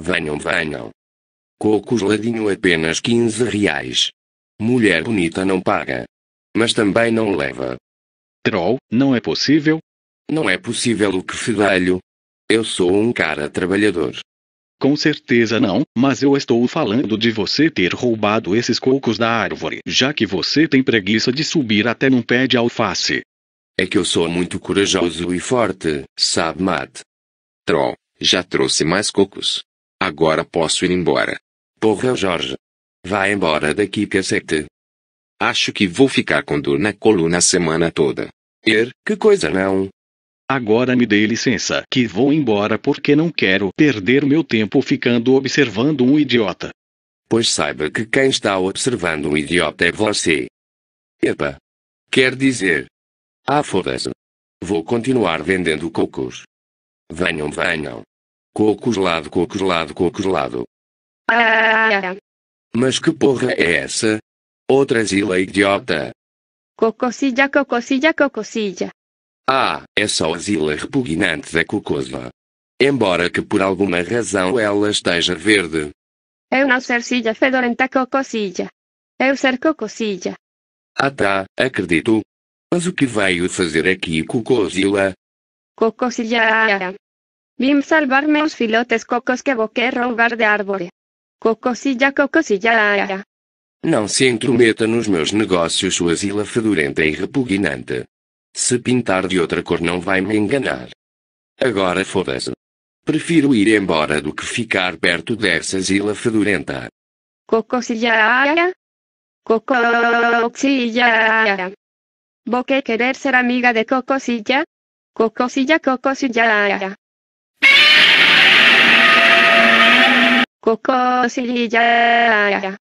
Venham, venham. Cocos ladinho apenas 15 reais. Mulher bonita não paga. Mas também não leva. Troll, não é possível? Não é possível o que fedelho. Eu sou um cara trabalhador. Com certeza não, mas eu estou falando de você ter roubado esses cocos da árvore, já que você tem preguiça de subir até num pé de alface. É que eu sou muito corajoso e forte, sabe, Matt? Troll, já trouxe mais cocos. Agora posso ir embora. Porra, Jorge. Vá embora daqui, cacete. Acho que vou ficar com dor na coluna a semana toda. Er, que coisa não. Agora me dê licença que vou embora porque não quero perder meu tempo ficando observando um idiota. Pois saiba que quem está observando um idiota é você. Epa. Quer dizer. Ah, foda-se. Vou continuar vendendo cocos. Venham, venham. Cocoslado, cocoslado, cocoslado. Ah. Mas que porra é essa? Outra zila idiota. Cococilha, cococilha, cococilha. Ah, é só a zila repugnante da cocosla. Embora que por alguma razão ela esteja verde. Eu não ser silla fedorenta cococilha. Eu ser cococilha. Ah tá, acredito. Mas o que veio fazer aqui cocosila? Cococilha. Ah, ah. Vim salvar meus filhotes cocos que vou quer roubar de árvore. Cocosilla, cocosilla, aia. Não se intrometa nos meus negócios sua zila fedorenta e repugnante. Se pintar de outra cor não vai me enganar. Agora foda-se. Prefiro ir embora do que ficar perto dessa zila fedorenta. Cocosilla, Cocosilla. Vou querer ser amiga de Cocosilla? Cocosilla, Cocosilla, aia. Coco Silly Jaya.